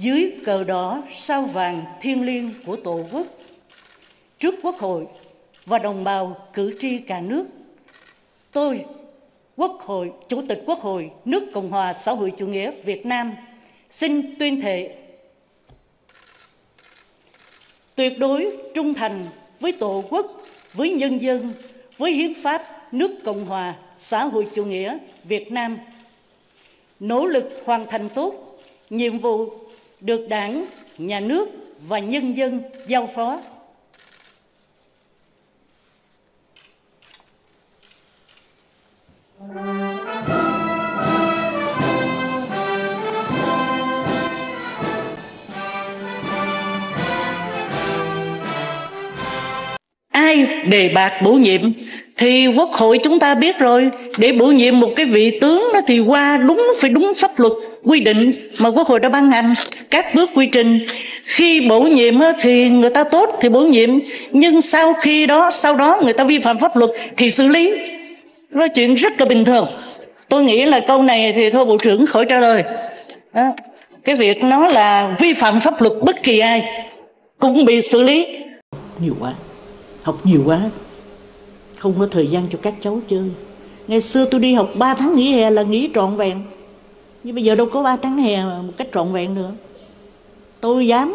dưới cờ đỏ sao vàng thiêng liêng của Tổ quốc. Trước Quốc hội và đồng bào cử tri cả nước, tôi, Quốc hội, Chủ tịch Quốc hội nước Cộng hòa xã hội chủ nghĩa Việt Nam xin tuyên thệ tuyệt đối trung thành với Tổ quốc, với nhân dân, với hiến pháp nước Cộng hòa xã hội chủ nghĩa Việt Nam. Nỗ lực hoàn thành tốt nhiệm vụ được đảng, nhà nước và nhân dân giao phó. Ai đề bạt bổ nhiệm thì quốc hội chúng ta biết rồi để bổ nhiệm một cái vị tướng đó thì qua đúng phải đúng pháp luật quy định mà quốc hội đã ban hành các bước quy trình khi bổ nhiệm thì người ta tốt thì bổ nhiệm nhưng sau khi đó sau đó người ta vi phạm pháp luật thì xử lý đó là chuyện rất là bình thường tôi nghĩ là câu này thì thôi bộ trưởng khỏi trả lời đó. cái việc nó là vi phạm pháp luật bất kỳ ai cũng bị xử lý nhiều quá học nhiều quá không có thời gian cho các cháu chơi ngày xưa tôi đi học 3 tháng nghỉ hè là nghỉ trọn vẹn nhưng bây giờ đâu có ba tháng hè một cách trọn vẹn nữa tôi dám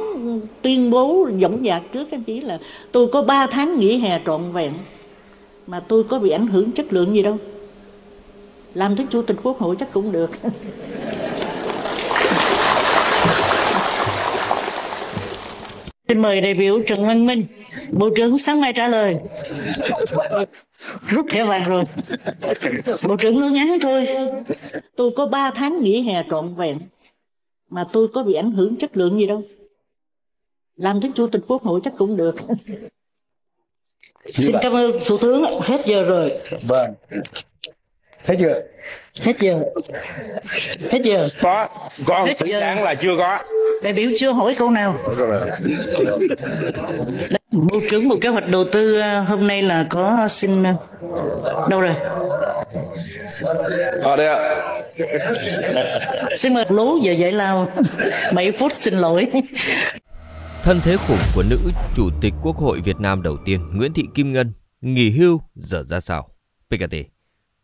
tuyên bố dõng dạc trước các chị là tôi có ba tháng nghỉ hè trọn vẹn mà tôi có bị ảnh hưởng chất lượng gì đâu làm tới chủ tịch quốc hội chắc cũng được Xin mời đại biểu Trần Văn Minh, Bộ trưởng sáng mai trả lời. Rút thẻ vàng rồi. Bộ trưởng nói ngắn thôi. Tôi có 3 tháng nghỉ hè trọn vẹn. Mà tôi có bị ảnh hưởng chất lượng gì đâu. Làm đến chủ tịch quốc hội chắc cũng được. Xin cảm ơn Thủ tướng. Hết giờ rồi. Vâng thấy chưa hết chưa hết chưa có có ông sĩ đáng là chưa có đại biểu chưa hỏi câu nào bộ trưởng bộ kế hoạch đầu tư ờ, hôm nay là có xin ờ, đâu rồi ở đây ạ xin mời lú giờ giải lao mấy phút xin lỗi thân thế khủng của nữ chủ tịch quốc hội việt nam đầu tiên nguyễn thị kim ngân nghỉ hưu giờ ra sao pkt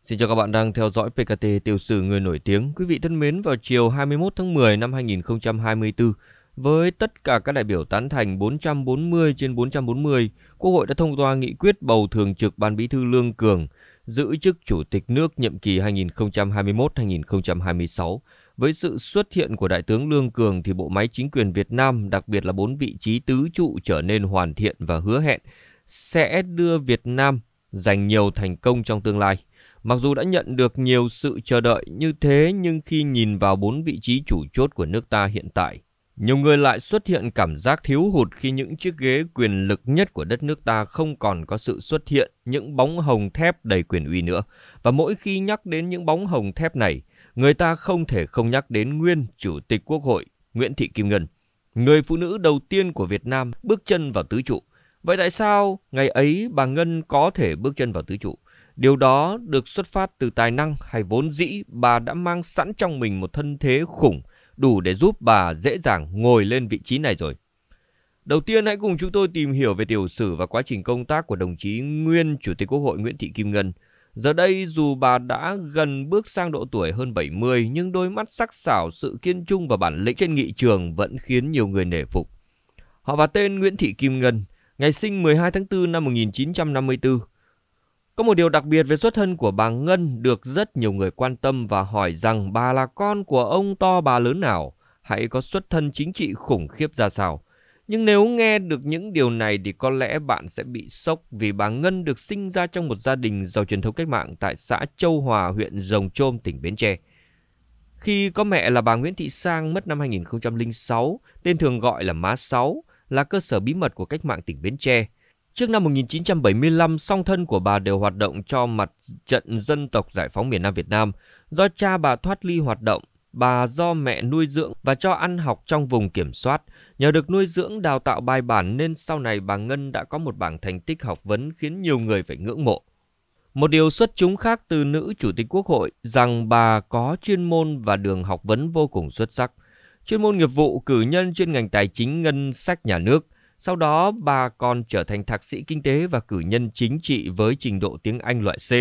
Xin chào các bạn đang theo dõi PKT Tiểu sử Người Nổi Tiếng. Quý vị thân mến, vào chiều 21 tháng 10 năm 2024, với tất cả các đại biểu tán thành 440 trên 440, Quốc hội đã thông qua nghị quyết bầu Thường trực Ban Bí thư Lương Cường giữ chức Chủ tịch nước nhiệm kỳ 2021-2026. Với sự xuất hiện của Đại tướng Lương Cường thì bộ máy chính quyền Việt Nam, đặc biệt là bốn vị trí tứ trụ trở nên hoàn thiện và hứa hẹn sẽ đưa Việt Nam giành nhiều thành công trong tương lai. Mặc dù đã nhận được nhiều sự chờ đợi như thế nhưng khi nhìn vào bốn vị trí chủ chốt của nước ta hiện tại, nhiều người lại xuất hiện cảm giác thiếu hụt khi những chiếc ghế quyền lực nhất của đất nước ta không còn có sự xuất hiện những bóng hồng thép đầy quyền uy nữa. Và mỗi khi nhắc đến những bóng hồng thép này, người ta không thể không nhắc đến nguyên Chủ tịch Quốc hội Nguyễn Thị Kim Ngân, người phụ nữ đầu tiên của Việt Nam bước chân vào tứ trụ. Vậy tại sao ngày ấy bà Ngân có thể bước chân vào tứ trụ? Điều đó được xuất phát từ tài năng hay vốn dĩ bà đã mang sẵn trong mình một thân thế khủng đủ để giúp bà dễ dàng ngồi lên vị trí này rồi. Đầu tiên hãy cùng chúng tôi tìm hiểu về tiểu sử và quá trình công tác của đồng chí Nguyên Chủ tịch Quốc hội Nguyễn Thị Kim Ngân. Giờ đây dù bà đã gần bước sang độ tuổi hơn 70 nhưng đôi mắt sắc sảo, sự kiên trung và bản lĩnh trên nghị trường vẫn khiến nhiều người nể phục. Họ và tên Nguyễn Thị Kim Ngân, ngày sinh 12 tháng 4 năm 1954, có một điều đặc biệt về xuất thân của bà Ngân được rất nhiều người quan tâm và hỏi rằng bà là con của ông to bà lớn nào, hãy có xuất thân chính trị khủng khiếp ra sao. Nhưng nếu nghe được những điều này thì có lẽ bạn sẽ bị sốc vì bà Ngân được sinh ra trong một gia đình giàu truyền thống cách mạng tại xã Châu Hòa, huyện Rồng Trôm, tỉnh Bến Tre. Khi có mẹ là bà Nguyễn Thị Sang mất năm 2006, tên thường gọi là Má Sáu, là cơ sở bí mật của cách mạng tỉnh Bến Tre – Trước năm 1975, song thân của bà đều hoạt động cho mặt trận dân tộc giải phóng miền Nam Việt Nam. Do cha bà thoát ly hoạt động, bà do mẹ nuôi dưỡng và cho ăn học trong vùng kiểm soát. Nhờ được nuôi dưỡng đào tạo bài bản nên sau này bà Ngân đã có một bảng thành tích học vấn khiến nhiều người phải ngưỡng mộ. Một điều xuất chúng khác từ nữ chủ tịch quốc hội rằng bà có chuyên môn và đường học vấn vô cùng xuất sắc. Chuyên môn nghiệp vụ cử nhân chuyên ngành tài chính ngân sách nhà nước – sau đó, bà còn trở thành thạc sĩ kinh tế và cử nhân chính trị với trình độ tiếng Anh loại C.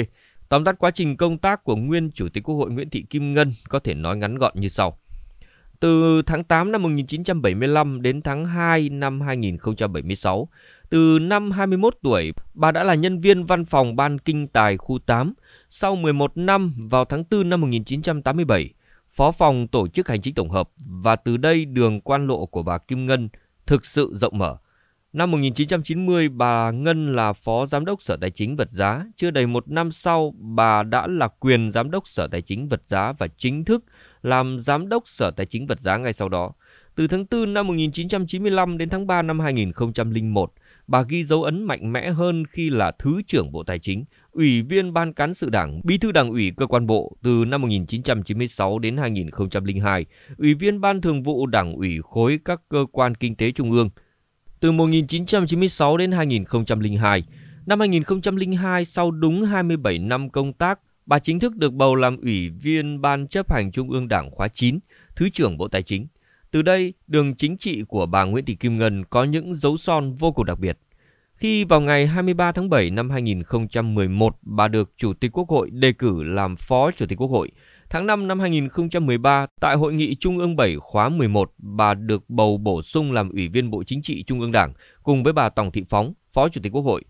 Tóm tắt quá trình công tác của nguyên Chủ tịch Quốc hội Nguyễn Thị Kim Ngân có thể nói ngắn gọn như sau. Từ tháng 8 năm 1975 đến tháng 2 năm 2076, từ năm 21 tuổi, bà đã là nhân viên văn phòng Ban Kinh tài khu 8. Sau 11 năm, vào tháng 4 năm 1987, Phó phòng Tổ chức Hành chính Tổng hợp và từ đây đường quan lộ của bà Kim Ngân thực sự rộng mở – Năm 1990, bà Ngân là Phó Giám đốc Sở Tài chính Vật giá. Chưa đầy một năm sau, bà đã là quyền Giám đốc Sở Tài chính Vật giá và chính thức làm Giám đốc Sở Tài chính Vật giá ngay sau đó. Từ tháng 4 năm 1995 đến tháng 3 năm 2001, bà ghi dấu ấn mạnh mẽ hơn khi là Thứ trưởng Bộ Tài chính, Ủy viên Ban Cán sự Đảng, Bí thư Đảng ủy Cơ quan Bộ từ năm 1996 đến 2002, Ủy viên Ban Thường vụ Đảng ủy khối các cơ quan kinh tế trung ương – từ 1996 đến 2002. Năm 2002, sau đúng 27 năm công tác, bà chính thức được bầu làm Ủy viên Ban chấp hành Trung ương Đảng khóa 9, Thứ trưởng Bộ Tài chính. Từ đây, đường chính trị của bà Nguyễn Thị Kim Ngân có những dấu son vô cùng đặc biệt. Khi vào ngày 23 tháng 7 năm 2011, bà được Chủ tịch Quốc hội đề cử làm Phó Chủ tịch Quốc hội – Tháng 5 năm 2013, tại Hội nghị Trung ương 7 khóa 11, bà được bầu bổ sung làm Ủy viên Bộ Chính trị Trung ương Đảng cùng với bà Tòng Thị Phóng, Phó Chủ tịch Quốc hội.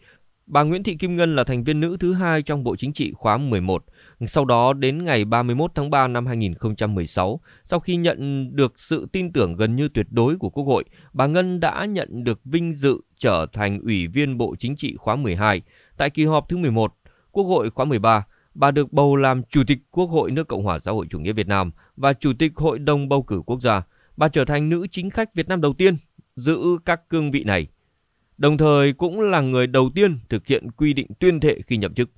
Bà Nguyễn Thị Kim Ngân là thành viên nữ thứ hai trong Bộ Chính trị khóa 11. Sau đó đến ngày 31 tháng 3 năm 2016, sau khi nhận được sự tin tưởng gần như tuyệt đối của Quốc hội, bà Ngân đã nhận được vinh dự trở thành Ủy viên Bộ Chính trị khóa 12. Tại kỳ họp thứ 11, Quốc hội khóa 13, bà được bầu làm Chủ tịch Quốc hội nước Cộng hòa xã hội chủ nghĩa Việt Nam và Chủ tịch Hội đồng bầu cử quốc gia. Bà trở thành nữ chính khách Việt Nam đầu tiên giữ các cương vị này, đồng thời cũng là người đầu tiên thực hiện quy định tuyên thệ khi nhậm chức.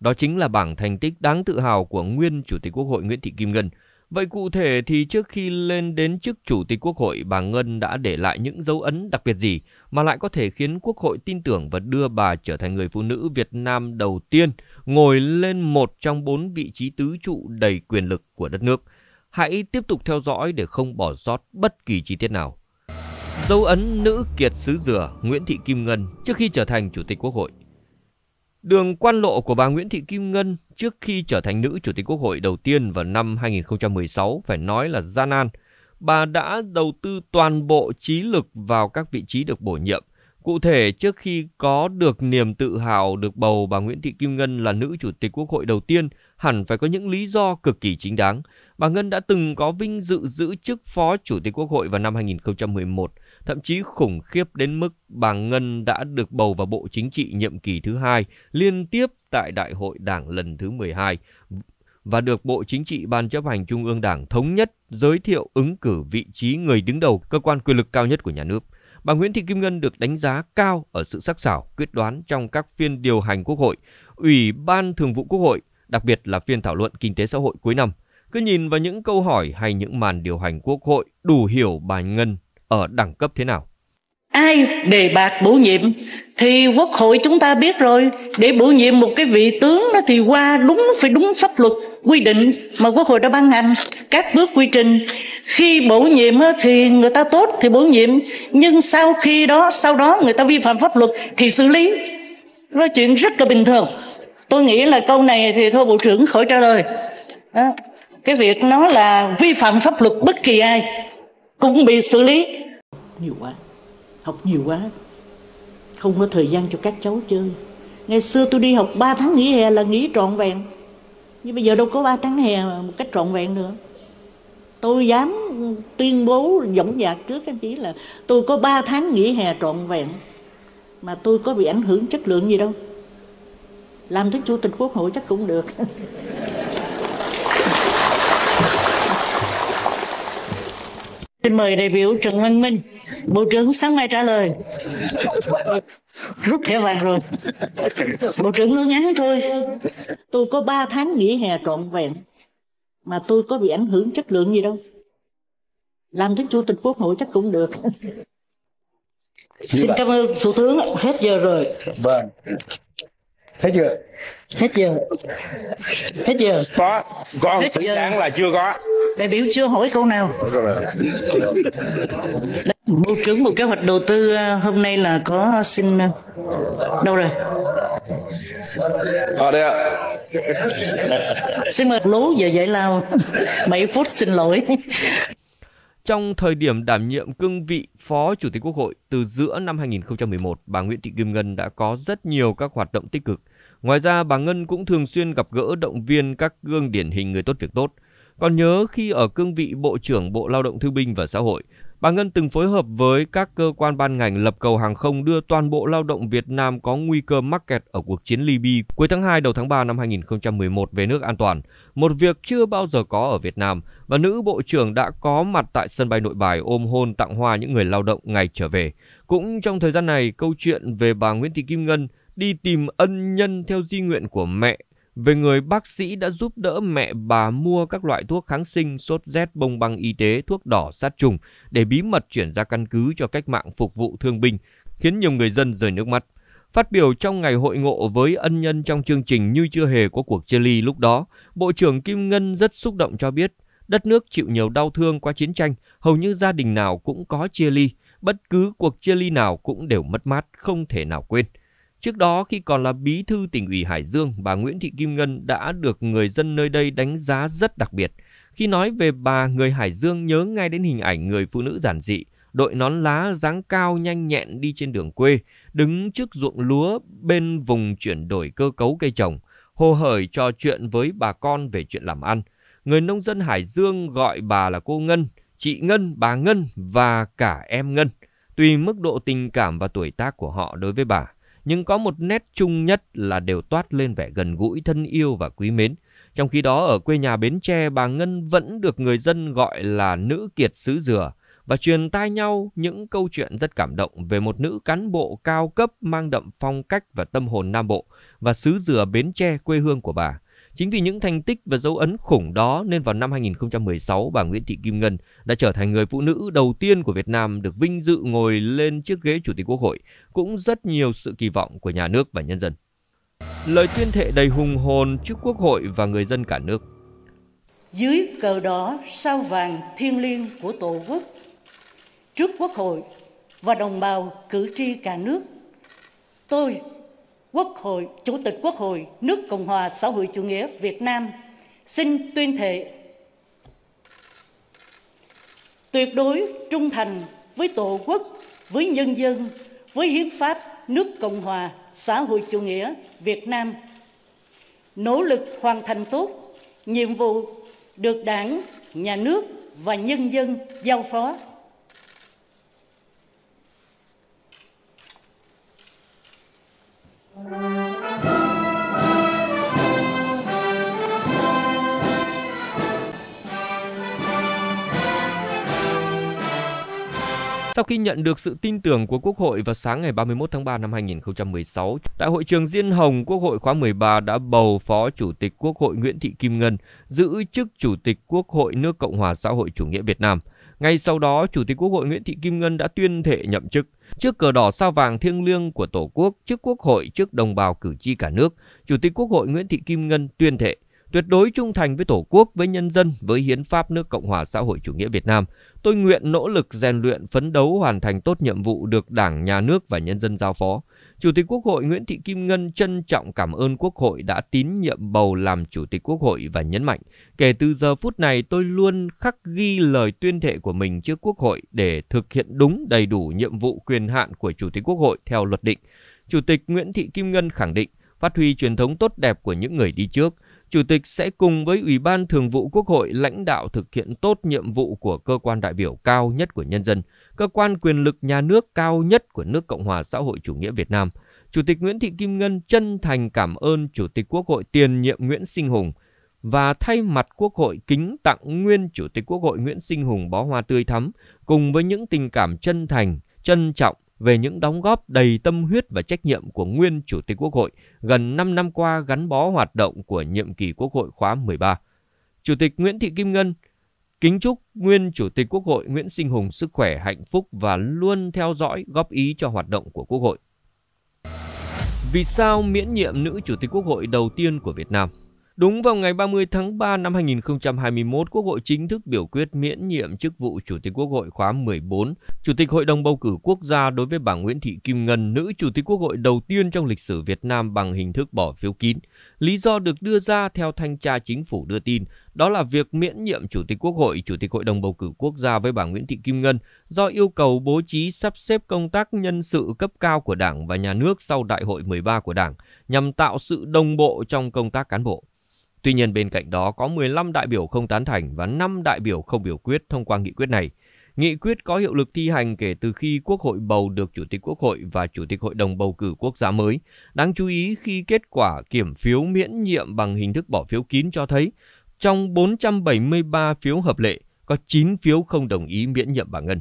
Đó chính là bảng thành tích đáng tự hào của nguyên Chủ tịch Quốc hội Nguyễn Thị Kim Ngân – Vậy cụ thể thì trước khi lên đến chức Chủ tịch Quốc hội, bà Ngân đã để lại những dấu ấn đặc biệt gì mà lại có thể khiến Quốc hội tin tưởng và đưa bà trở thành người phụ nữ Việt Nam đầu tiên ngồi lên một trong bốn vị trí tứ trụ đầy quyền lực của đất nước? Hãy tiếp tục theo dõi để không bỏ sót bất kỳ chi tiết nào. Dấu ấn nữ kiệt sứ dừa Nguyễn Thị Kim Ngân trước khi trở thành Chủ tịch Quốc hội Đường quan lộ của bà Nguyễn Thị Kim Ngân trước khi trở thành nữ chủ tịch quốc hội đầu tiên vào năm 2016 phải nói là gian nan. Bà đã đầu tư toàn bộ trí lực vào các vị trí được bổ nhiệm. Cụ thể, trước khi có được niềm tự hào được bầu bà Nguyễn Thị Kim Ngân là nữ chủ tịch quốc hội đầu tiên, hẳn phải có những lý do cực kỳ chính đáng. Bà Ngân đã từng có vinh dự giữ chức phó chủ tịch quốc hội vào năm 2011 thậm chí khủng khiếp đến mức bà Ngân đã được bầu vào Bộ Chính trị nhiệm kỳ thứ hai liên tiếp tại Đại hội Đảng lần thứ 12 và được Bộ Chính trị Ban chấp hành Trung ương Đảng thống nhất giới thiệu ứng cử vị trí người đứng đầu cơ quan quyền lực cao nhất của nhà nước. Bà Nguyễn Thị Kim Ngân được đánh giá cao ở sự sắc sảo, quyết đoán trong các phiên điều hành Quốc hội, Ủy ban Thường vụ Quốc hội, đặc biệt là phiên thảo luận kinh tế xã hội cuối năm. Cứ nhìn vào những câu hỏi hay những màn điều hành Quốc hội, đủ hiểu bà Ngân ở đẳng cấp thế nào? Ai đề bạt bổ nhiệm thì quốc hội chúng ta biết rồi để bổ nhiệm một cái vị tướng đó thì qua đúng phải đúng pháp luật quy định mà quốc hội đã ban hành các bước quy trình khi bổ nhiệm thì người ta tốt thì bổ nhiệm nhưng sau khi đó sau đó người ta vi phạm pháp luật thì xử lý đó chuyện rất là bình thường tôi nghĩ là câu này thì thôi bộ trưởng khỏi trả lời đó. cái việc nó là vi phạm pháp luật bất kỳ ai cũng bị xử lý nhiều quá học nhiều quá không có thời gian cho các cháu chơi ngày xưa tôi đi học 3 tháng nghỉ hè là nghỉ trọn vẹn nhưng bây giờ đâu có 3 tháng hè một cách trọn vẹn nữa tôi dám tuyên bố dõng dạc trước anh chị là tôi có 3 tháng nghỉ hè trọn vẹn mà tôi có bị ảnh hưởng chất lượng gì đâu làm thế chủ tịch quốc hội chắc cũng được Xin mời đại biểu Trần Văn Minh, Bộ trưởng sáng mai trả lời. Rút thẻ vàng rồi. Bộ trưởng nói ngắn thôi. Tôi có 3 tháng nghỉ hè trọn vẹn. Mà tôi có bị ảnh hưởng chất lượng gì đâu. Làm tới Chủ tịch Quốc hội chắc cũng được. Như Xin vậy. cảm ơn Thủ tướng. Hết giờ rồi. Vâng. Thấy chưa? Hết chưa Hết chưa Có. Con Hết giờ. đáng là chưa có. Đại biểu chưa hỏi câu nào. Bộ trưởng một Kế hoạch Đầu tư ờ, hôm nay là có xin ờ, đâu rồi? Ở đây ạ. xin mời lú giờ giải lao. Mấy phút xin lỗi. Trong thời điểm đảm nhiệm cương vị Phó Chủ tịch Quốc hội từ giữa năm 2011, bà Nguyễn Thị Kim Ngân đã có rất nhiều các hoạt động tích cực. Ngoài ra, bà Ngân cũng thường xuyên gặp gỡ động viên các gương điển hình người tốt việc tốt. Còn nhớ khi ở cương vị Bộ trưởng Bộ Lao động Thương binh và Xã hội, Bà Ngân từng phối hợp với các cơ quan ban ngành lập cầu hàng không đưa toàn bộ lao động Việt Nam có nguy cơ mắc kẹt ở cuộc chiến Libya cuối tháng 2 đầu tháng 3 năm 2011 về nước an toàn, một việc chưa bao giờ có ở Việt Nam và nữ bộ trưởng đã có mặt tại sân bay Nội Bài ôm hôn tặng hoa những người lao động ngày trở về. Cũng trong thời gian này, câu chuyện về bà Nguyễn Thị Kim Ngân đi tìm ân nhân theo di nguyện của mẹ về người bác sĩ đã giúp đỡ mẹ bà mua các loại thuốc kháng sinh, sốt rét, bông băng y tế, thuốc đỏ, sát trùng để bí mật chuyển ra căn cứ cho cách mạng phục vụ thương binh, khiến nhiều người dân rời nước mắt. Phát biểu trong ngày hội ngộ với ân nhân trong chương trình như chưa hề có cuộc chia ly lúc đó, Bộ trưởng Kim Ngân rất xúc động cho biết đất nước chịu nhiều đau thương qua chiến tranh, hầu như gia đình nào cũng có chia ly, bất cứ cuộc chia ly nào cũng đều mất mát, không thể nào quên. Trước đó khi còn là bí thư tỉnh ủy Hải Dương, bà Nguyễn Thị Kim Ngân đã được người dân nơi đây đánh giá rất đặc biệt. Khi nói về bà, người Hải Dương nhớ ngay đến hình ảnh người phụ nữ giản dị, đội nón lá dáng cao nhanh nhẹn đi trên đường quê, đứng trước ruộng lúa bên vùng chuyển đổi cơ cấu cây trồng, hô hởi trò chuyện với bà con về chuyện làm ăn. Người nông dân Hải Dương gọi bà là cô Ngân, chị Ngân, bà Ngân và cả em Ngân, tùy mức độ tình cảm và tuổi tác của họ đối với bà nhưng có một nét chung nhất là đều toát lên vẻ gần gũi, thân yêu và quý mến. Trong khi đó ở quê nhà Bến Tre, bà Ngân vẫn được người dân gọi là nữ kiệt xứ dừa và truyền tai nhau những câu chuyện rất cảm động về một nữ cán bộ cao cấp mang đậm phong cách và tâm hồn Nam Bộ và xứ dừa Bến Tre quê hương của bà. Chính vì những thành tích và dấu ấn khủng đó nên vào năm 2016, bà Nguyễn Thị Kim Ngân đã trở thành người phụ nữ đầu tiên của Việt Nam được vinh dự ngồi lên chiếc ghế Chủ tịch Quốc hội, cũng rất nhiều sự kỳ vọng của nhà nước và nhân dân. Lời tuyên thệ đầy hùng hồn trước Quốc hội và người dân cả nước. Dưới cờ đỏ sao vàng thiêng liêng của Tổ quốc, trước Quốc hội và đồng bào cử tri cả nước, tôi Quốc hội, Chủ tịch Quốc hội nước Cộng hòa xã hội chủ nghĩa Việt Nam xin tuyên thệ tuyệt đối trung thành với Tổ quốc, với nhân dân, với hiến pháp nước Cộng hòa xã hội chủ nghĩa Việt Nam. Nỗ lực hoàn thành tốt nhiệm vụ được Đảng, nhà nước và nhân dân giao phó. Sau khi nhận được sự tin tưởng của Quốc hội vào sáng ngày 31 tháng 3 năm 2016, tại hội trường Diên Hồng, Quốc hội khóa 13 đã bầu Phó Chủ tịch Quốc hội Nguyễn Thị Kim Ngân giữ chức Chủ tịch Quốc hội nước Cộng hòa xã hội chủ nghĩa Việt Nam. Ngay sau đó, Chủ tịch Quốc hội Nguyễn Thị Kim Ngân đã tuyên thệ nhậm chức. Trước cờ đỏ sao vàng thiêng liêng của Tổ quốc, trước Quốc hội, trước đồng bào cử tri cả nước, Chủ tịch Quốc hội Nguyễn Thị Kim Ngân tuyên thệ tuyệt đối trung thành với Tổ quốc, với nhân dân, với hiến pháp nước Cộng hòa xã hội chủ nghĩa Việt Nam. Tôi nguyện nỗ lực rèn luyện, phấn đấu hoàn thành tốt nhiệm vụ được Đảng, Nhà nước và nhân dân giao phó. Chủ tịch Quốc hội Nguyễn Thị Kim Ngân trân trọng cảm ơn Quốc hội đã tín nhiệm bầu làm Chủ tịch Quốc hội và nhấn mạnh, kể từ giờ phút này tôi luôn khắc ghi lời tuyên thệ của mình trước Quốc hội để thực hiện đúng đầy đủ nhiệm vụ quyền hạn của Chủ tịch Quốc hội theo luật định. Chủ tịch Nguyễn Thị Kim Ngân khẳng định, phát huy truyền thống tốt đẹp của những người đi trước, Chủ tịch sẽ cùng với Ủy ban Thường vụ Quốc hội lãnh đạo thực hiện tốt nhiệm vụ của cơ quan đại biểu cao nhất của nhân dân, cơ quan quyền lực nhà nước cao nhất của nước Cộng hòa xã hội chủ nghĩa Việt Nam. Chủ tịch Nguyễn Thị Kim Ngân chân thành cảm ơn Chủ tịch Quốc hội tiền nhiệm Nguyễn Sinh Hùng và thay mặt Quốc hội kính tặng nguyên Chủ tịch Quốc hội Nguyễn Sinh Hùng bó hoa tươi thắm cùng với những tình cảm chân thành, trân trọng về những đóng góp đầy tâm huyết và trách nhiệm của nguyên Chủ tịch Quốc hội gần 5 năm qua gắn bó hoạt động của nhiệm kỳ Quốc hội khóa 13. Chủ tịch Nguyễn Thị Kim Ngân kính chúc nguyên Chủ tịch Quốc hội Nguyễn Sinh Hùng sức khỏe, hạnh phúc và luôn theo dõi góp ý cho hoạt động của Quốc hội. Vì sao miễn nhiệm nữ Chủ tịch Quốc hội đầu tiên của Việt Nam? Đúng vào ngày 30 tháng 3 năm 2021, Quốc hội chính thức biểu quyết miễn nhiệm chức vụ Chủ tịch Quốc hội khóa 14, Chủ tịch Hội đồng bầu cử quốc gia đối với bà Nguyễn Thị Kim Ngân, nữ Chủ tịch Quốc hội đầu tiên trong lịch sử Việt Nam bằng hình thức bỏ phiếu kín. Lý do được đưa ra theo thanh tra chính phủ đưa tin, đó là việc miễn nhiệm Chủ tịch Quốc hội, Chủ tịch Hội đồng bầu cử quốc gia với bà Nguyễn Thị Kim Ngân do yêu cầu bố trí sắp xếp công tác nhân sự cấp cao của Đảng và Nhà nước sau Đại hội 13 của Đảng nhằm tạo sự đồng bộ trong công tác cán bộ. Tuy nhiên bên cạnh đó có 15 đại biểu không tán thành và 5 đại biểu không biểu quyết thông qua nghị quyết này. Nghị quyết có hiệu lực thi hành kể từ khi Quốc hội bầu được Chủ tịch Quốc hội và Chủ tịch Hội đồng bầu cử quốc gia mới. Đáng chú ý khi kết quả kiểm phiếu miễn nhiệm bằng hình thức bỏ phiếu kín cho thấy, trong 473 phiếu hợp lệ, có 9 phiếu không đồng ý miễn nhiệm bà Ngân.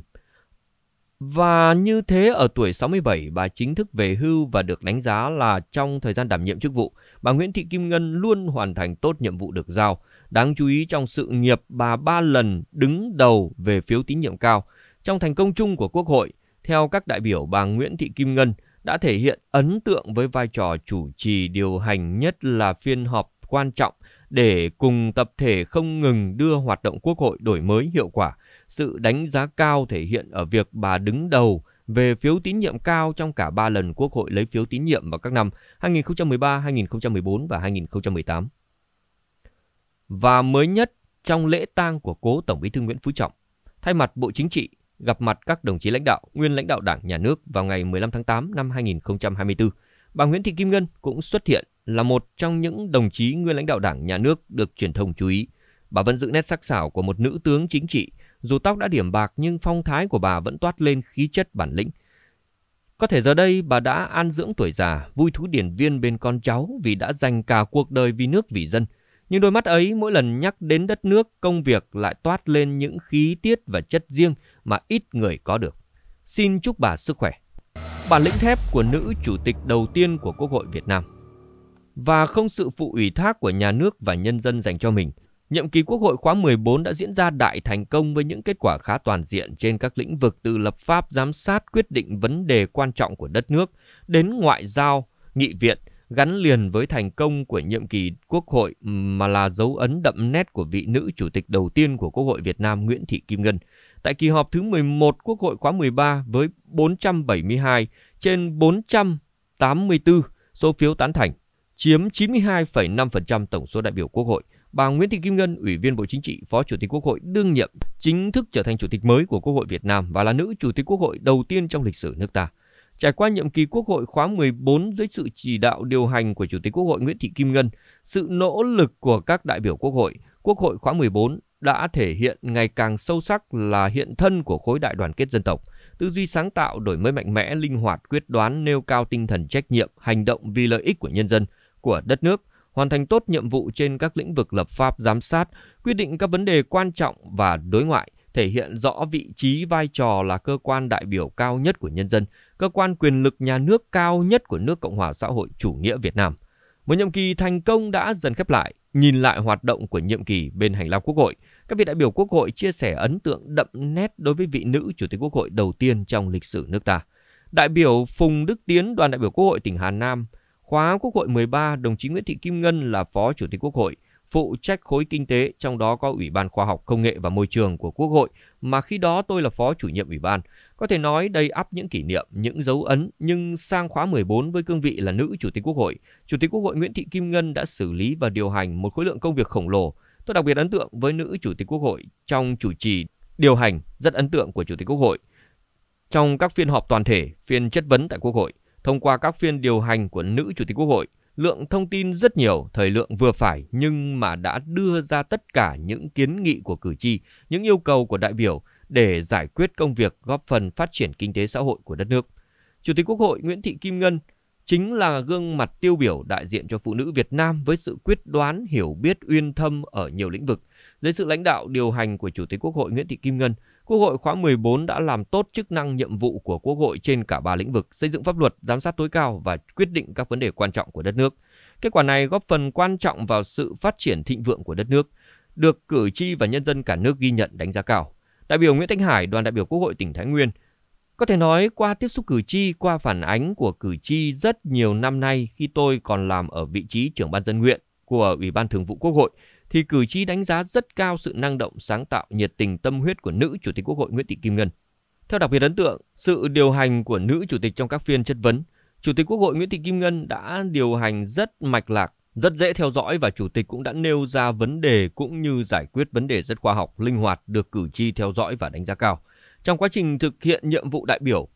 Và như thế ở tuổi 67 bà chính thức về hưu và được đánh giá là trong thời gian đảm nhiệm chức vụ, bà Nguyễn Thị Kim Ngân luôn hoàn thành tốt nhiệm vụ được giao. Đáng chú ý trong sự nghiệp bà ba lần đứng đầu về phiếu tín nhiệm cao. Trong thành công chung của Quốc hội, theo các đại biểu bà Nguyễn Thị Kim Ngân đã thể hiện ấn tượng với vai trò chủ trì điều hành nhất là phiên họp quan trọng để cùng tập thể không ngừng đưa hoạt động Quốc hội đổi mới hiệu quả sự đánh giá cao thể hiện ở việc bà đứng đầu về phiếu tín nhiệm cao trong cả 3 lần Quốc hội lấy phiếu tín nhiệm vào các năm 2013, 2014 và 2018. Và mới nhất trong lễ tang của cố Tổng Bí thư Nguyễn Phú Trọng, thay mặt Bộ Chính trị gặp mặt các đồng chí lãnh đạo, nguyên lãnh đạo Đảng, Nhà nước vào ngày 15 tháng 8 năm 2024, bà Nguyễn Thị Kim Ngân cũng xuất hiện là một trong những đồng chí nguyên lãnh đạo Đảng, Nhà nước được truyền thông chú ý. Bà vẫn giữ nét sắc sảo của một nữ tướng chính trị, dù tóc đã điểm bạc nhưng phong thái của bà vẫn toát lên khí chất bản lĩnh. Có thể giờ đây bà đã an dưỡng tuổi già, vui thú điển viên bên con cháu vì đã dành cả cuộc đời vì nước vì dân. Nhưng đôi mắt ấy mỗi lần nhắc đến đất nước, công việc lại toát lên những khí tiết và chất riêng mà ít người có được. Xin chúc bà sức khỏe. Bản lĩnh thép của nữ chủ tịch đầu tiên của Quốc hội Việt Nam. Và không sự phụ ủy thác của nhà nước và nhân dân dành cho mình, Nhiệm kỳ Quốc hội khóa 14 đã diễn ra đại thành công với những kết quả khá toàn diện trên các lĩnh vực từ lập pháp, giám sát, quyết định vấn đề quan trọng của đất nước, đến ngoại giao, nghị viện, gắn liền với thành công của nhiệm kỳ Quốc hội mà là dấu ấn đậm nét của vị nữ chủ tịch đầu tiên của Quốc hội Việt Nam Nguyễn Thị Kim Ngân. Tại kỳ họp thứ 11 Quốc hội khóa 13 với 472 trên 484 số phiếu tán thành, chiếm 92,5% tổng số đại biểu Quốc hội bà Nguyễn Thị Kim Ngân, Ủy viên Bộ Chính trị, Phó Chủ tịch Quốc hội đương nhiệm, chính thức trở thành Chủ tịch mới của Quốc hội Việt Nam và là nữ Chủ tịch Quốc hội đầu tiên trong lịch sử nước ta. Trải qua nhiệm kỳ Quốc hội khóa 14 dưới sự chỉ đạo điều hành của Chủ tịch Quốc hội Nguyễn Thị Kim Ngân, sự nỗ lực của các đại biểu Quốc hội, Quốc hội khóa 14 đã thể hiện ngày càng sâu sắc là hiện thân của khối đại đoàn kết dân tộc, tư duy sáng tạo, đổi mới mạnh mẽ, linh hoạt, quyết đoán, nêu cao tinh thần trách nhiệm, hành động vì lợi ích của nhân dân, của đất nước – hoàn thành tốt nhiệm vụ trên các lĩnh vực lập pháp giám sát, quyết định các vấn đề quan trọng và đối ngoại, thể hiện rõ vị trí vai trò là cơ quan đại biểu cao nhất của nhân dân, cơ quan quyền lực nhà nước cao nhất của nước Cộng hòa xã hội chủ nghĩa Việt Nam. Một nhiệm kỳ thành công đã dần khép lại, nhìn lại hoạt động của nhiệm kỳ bên hành lang Quốc hội, các vị đại biểu Quốc hội chia sẻ ấn tượng đậm nét đối với vị nữ Chủ tịch Quốc hội đầu tiên trong lịch sử nước ta. Đại biểu Phùng Đức Tiến, đoàn đại biểu Quốc hội tỉnh Hà Nam – Khóa Quốc hội 13, đồng chí Nguyễn Thị Kim Ngân là Phó Chủ tịch Quốc hội, phụ trách khối kinh tế, trong đó có Ủy ban Khoa học, Công nghệ và Môi trường của Quốc hội, mà khi đó tôi là Phó Chủ nhiệm Ủy ban. Có thể nói đây áp những kỷ niệm, những dấu ấn, nhưng sang khóa 14 với cương vị là nữ Chủ tịch Quốc hội, Chủ tịch Quốc hội Nguyễn Thị Kim Ngân đã xử lý và điều hành một khối lượng công việc khổng lồ. Tôi đặc biệt ấn tượng với nữ Chủ tịch Quốc hội trong chủ trì điều hành rất ấn tượng của Chủ tịch Quốc hội trong các phiên họp toàn thể, phiên chất vấn tại Quốc hội. Thông qua các phiên điều hành của nữ chủ tịch Quốc hội, lượng thông tin rất nhiều, thời lượng vừa phải nhưng mà đã đưa ra tất cả những kiến nghị của cử tri, những yêu cầu của đại biểu để giải quyết công việc góp phần phát triển kinh tế xã hội của đất nước. Chủ tịch Quốc hội Nguyễn Thị Kim Ngân chính là gương mặt tiêu biểu đại diện cho phụ nữ Việt Nam với sự quyết đoán, hiểu biết, uyên thâm ở nhiều lĩnh vực. Dưới sự lãnh đạo điều hành của Chủ tịch Quốc hội Nguyễn Thị Kim Ngân, Quốc hội khóa 14 đã làm tốt chức năng nhiệm vụ của Quốc hội trên cả ba lĩnh vực xây dựng pháp luật, giám sát tối cao và quyết định các vấn đề quan trọng của đất nước. Kết quả này góp phần quan trọng vào sự phát triển thịnh vượng của đất nước, được cử tri và nhân dân cả nước ghi nhận đánh giá cao. Đại biểu Nguyễn Thanh Hải, đoàn đại biểu Quốc hội tỉnh Thái Nguyên, có thể nói qua tiếp xúc cử tri, qua phản ánh của cử tri rất nhiều năm nay khi tôi còn làm ở vị trí trưởng ban dân nguyện của Ủy ban Thường vụ Quốc hội, thì cử tri đánh giá rất cao sự năng động, sáng tạo, nhiệt tình, tâm huyết của nữ Chủ tịch Quốc hội Nguyễn Thị Kim Ngân. Theo đặc biệt ấn tượng, sự điều hành của nữ Chủ tịch trong các phiên chất vấn, Chủ tịch Quốc hội Nguyễn Thị Kim Ngân đã điều hành rất mạch lạc, rất dễ theo dõi và Chủ tịch cũng đã nêu ra vấn đề cũng như giải quyết vấn đề rất khoa học, linh hoạt được cử tri theo dõi và đánh giá cao. Trong quá trình thực hiện nhiệm vụ đại biểu,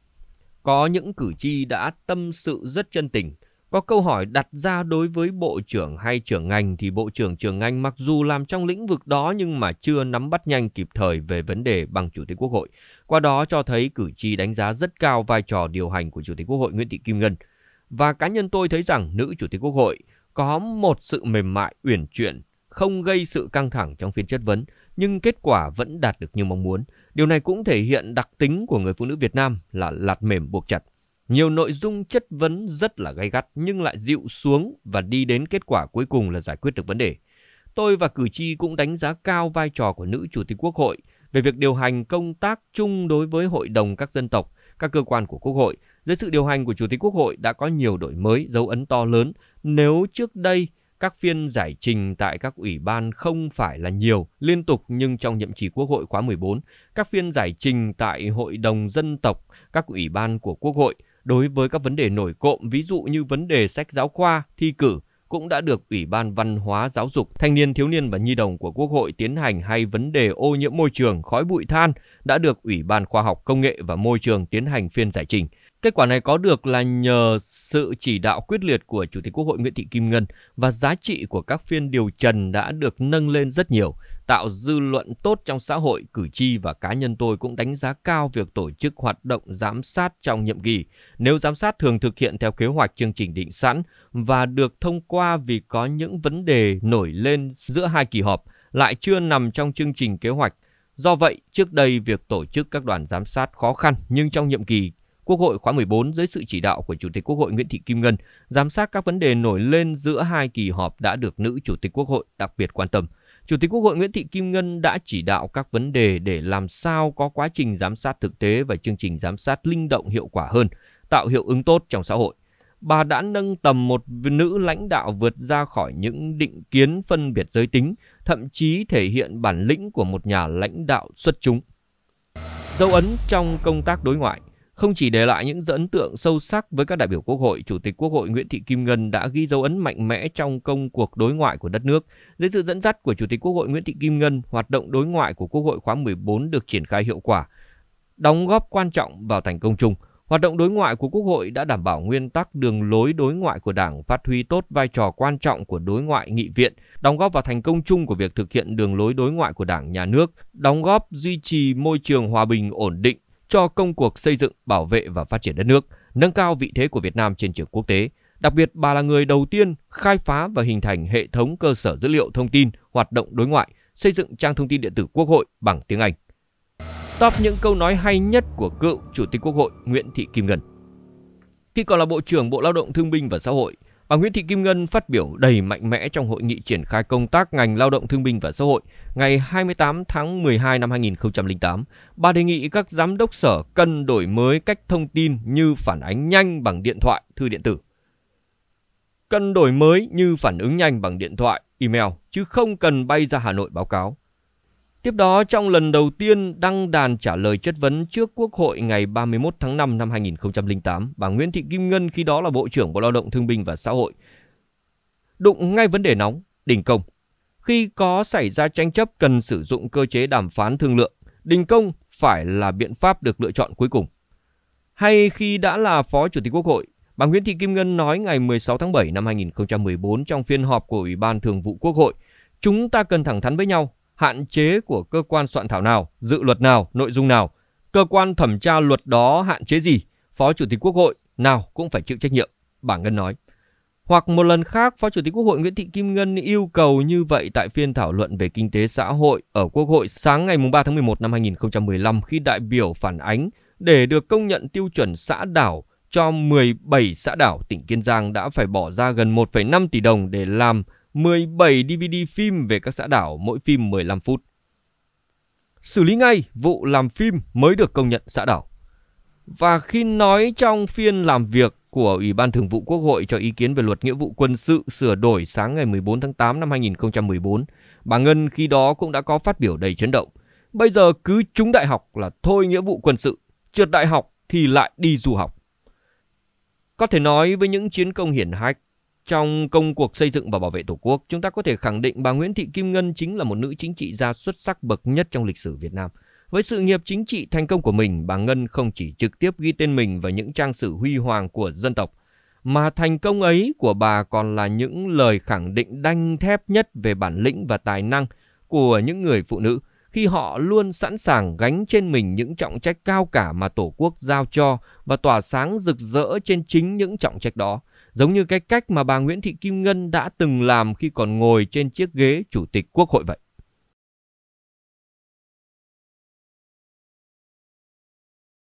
có những cử tri đã tâm sự rất chân tình – có câu hỏi đặt ra đối với bộ trưởng hay trưởng ngành thì bộ trưởng trưởng ngành mặc dù làm trong lĩnh vực đó nhưng mà chưa nắm bắt nhanh kịp thời về vấn đề bằng Chủ tịch Quốc hội. Qua đó cho thấy cử tri đánh giá rất cao vai trò điều hành của Chủ tịch Quốc hội Nguyễn Thị Kim Ngân. Và cá nhân tôi thấy rằng nữ Chủ tịch Quốc hội có một sự mềm mại uyển chuyển, không gây sự căng thẳng trong phiên chất vấn, nhưng kết quả vẫn đạt được như mong muốn. Điều này cũng thể hiện đặc tính của người phụ nữ Việt Nam là lạt mềm buộc chặt. Nhiều nội dung chất vấn rất là gay gắt nhưng lại dịu xuống và đi đến kết quả cuối cùng là giải quyết được vấn đề. Tôi và cử tri cũng đánh giá cao vai trò của nữ chủ tịch Quốc hội về việc điều hành công tác chung đối với Hội đồng các dân tộc, các cơ quan của Quốc hội. Dưới sự điều hành của Chủ tịch Quốc hội đã có nhiều đổi mới, dấu ấn to lớn. Nếu trước đây các phiên giải trình tại các ủy ban không phải là nhiều, liên tục nhưng trong nhiệm kỳ Quốc hội khóa 14, các phiên giải trình tại Hội đồng Dân tộc, các ủy ban của Quốc hội Đối với các vấn đề nổi cộm, ví dụ như vấn đề sách giáo khoa, thi cử, cũng đã được Ủy ban Văn hóa Giáo dục, Thanh niên, Thiếu niên và Nhi đồng của Quốc hội tiến hành hay vấn đề ô nhiễm môi trường, khói bụi than đã được Ủy ban Khoa học, Công nghệ và Môi trường tiến hành phiên giải trình. Kết quả này có được là nhờ sự chỉ đạo quyết liệt của Chủ tịch Quốc hội Nguyễn Thị Kim Ngân và giá trị của các phiên điều trần đã được nâng lên rất nhiều tạo dư luận tốt trong xã hội, cử tri và cá nhân tôi cũng đánh giá cao việc tổ chức hoạt động giám sát trong nhiệm kỳ. Nếu giám sát thường thực hiện theo kế hoạch chương trình định sẵn và được thông qua vì có những vấn đề nổi lên giữa hai kỳ họp lại chưa nằm trong chương trình kế hoạch. Do vậy, trước đây việc tổ chức các đoàn giám sát khó khăn, nhưng trong nhiệm kỳ Quốc hội khóa 14 dưới sự chỉ đạo của Chủ tịch Quốc hội Nguyễn Thị Kim Ngân, giám sát các vấn đề nổi lên giữa hai kỳ họp đã được nữ Chủ tịch Quốc hội đặc biệt quan tâm. Chủ tịch Quốc hội Nguyễn Thị Kim Ngân đã chỉ đạo các vấn đề để làm sao có quá trình giám sát thực tế và chương trình giám sát linh động hiệu quả hơn, tạo hiệu ứng tốt trong xã hội. Bà đã nâng tầm một nữ lãnh đạo vượt ra khỏi những định kiến phân biệt giới tính, thậm chí thể hiện bản lĩnh của một nhà lãnh đạo xuất chúng. Dấu ấn trong công tác đối ngoại không chỉ để lại những ấn tượng sâu sắc với các đại biểu Quốc hội, Chủ tịch Quốc hội Nguyễn Thị Kim Ngân đã ghi dấu ấn mạnh mẽ trong công cuộc đối ngoại của đất nước. Dưới sự dẫn dắt của Chủ tịch Quốc hội Nguyễn Thị Kim Ngân, hoạt động đối ngoại của Quốc hội khóa 14 được triển khai hiệu quả, đóng góp quan trọng vào thành công chung. Hoạt động đối ngoại của Quốc hội đã đảm bảo nguyên tắc đường lối đối ngoại của Đảng phát huy tốt vai trò quan trọng của đối ngoại nghị viện, đóng góp vào thành công chung của việc thực hiện đường lối đối ngoại của Đảng nhà nước, đóng góp duy trì môi trường hòa bình ổn định cho công cuộc xây dựng, bảo vệ và phát triển đất nước, nâng cao vị thế của Việt Nam trên trường quốc tế. Đặc biệt, bà là người đầu tiên khai phá và hình thành hệ thống cơ sở dữ liệu thông tin hoạt động đối ngoại, xây dựng trang thông tin điện tử Quốc hội bằng tiếng Anh. Top những câu nói hay nhất của cựu Chủ tịch Quốc hội Nguyễn Thị Kim Ngân. Khi còn là Bộ trưởng Bộ Lao động Thương binh và Xã hội, Bà Nguyễn Thị Kim Ngân phát biểu đầy mạnh mẽ trong hội nghị triển khai công tác ngành lao động thương binh và xã hội ngày 28 tháng 12 năm 2008. Bà đề nghị các giám đốc sở cần đổi mới cách thông tin như phản ánh nhanh bằng điện thoại, thư điện tử. Cần đổi mới như phản ứng nhanh bằng điện thoại, email, chứ không cần bay ra Hà Nội báo cáo. Tiếp đó, trong lần đầu tiên đăng đàn trả lời chất vấn trước Quốc hội ngày 31 tháng 5 năm 2008, bà Nguyễn Thị Kim Ngân khi đó là Bộ trưởng Bộ Lao động Thương binh và Xã hội, đụng ngay vấn đề nóng, đình công. Khi có xảy ra tranh chấp cần sử dụng cơ chế đàm phán thương lượng, đình công phải là biện pháp được lựa chọn cuối cùng. Hay khi đã là Phó Chủ tịch Quốc hội, bà Nguyễn Thị Kim Ngân nói ngày 16 tháng 7 năm 2014 trong phiên họp của Ủy ban Thường vụ Quốc hội, chúng ta cần thẳng thắn với nhau, hạn chế của cơ quan soạn thảo nào, dự luật nào, nội dung nào, cơ quan thẩm tra luật đó hạn chế gì, Phó Chủ tịch Quốc hội nào cũng phải chịu trách nhiệm, bà Ngân nói. Hoặc một lần khác, Phó Chủ tịch Quốc hội Nguyễn Thị Kim Ngân yêu cầu như vậy tại phiên thảo luận về kinh tế xã hội ở Quốc hội sáng ngày 3 tháng 11 năm 2015 khi đại biểu phản ánh để được công nhận tiêu chuẩn xã đảo cho 17 xã đảo tỉnh Kiên Giang đã phải bỏ ra gần 1,5 tỷ đồng để làm 17 DVD phim về các xã đảo mỗi phim 15 phút. Xử lý ngay vụ làm phim mới được công nhận xã đảo. Và khi nói trong phiên làm việc của Ủy ban Thường vụ Quốc hội cho ý kiến về luật nghĩa vụ quân sự sửa đổi sáng ngày 14 tháng 8 năm 2014, bà Ngân khi đó cũng đã có phát biểu đầy chấn động. Bây giờ cứ trúng đại học là thôi nghĩa vụ quân sự, trượt đại học thì lại đi du học. Có thể nói với những chiến công hiển hách trong công cuộc xây dựng và bảo vệ Tổ quốc, chúng ta có thể khẳng định bà Nguyễn Thị Kim Ngân chính là một nữ chính trị gia xuất sắc bậc nhất trong lịch sử Việt Nam. Với sự nghiệp chính trị thành công của mình, bà Ngân không chỉ trực tiếp ghi tên mình vào những trang sử huy hoàng của dân tộc, mà thành công ấy của bà còn là những lời khẳng định đanh thép nhất về bản lĩnh và tài năng của những người phụ nữ khi họ luôn sẵn sàng gánh trên mình những trọng trách cao cả mà Tổ quốc giao cho và tỏa sáng rực rỡ trên chính những trọng trách đó giống như cái cách mà bà Nguyễn Thị Kim Ngân đã từng làm khi còn ngồi trên chiếc ghế chủ tịch quốc hội vậy.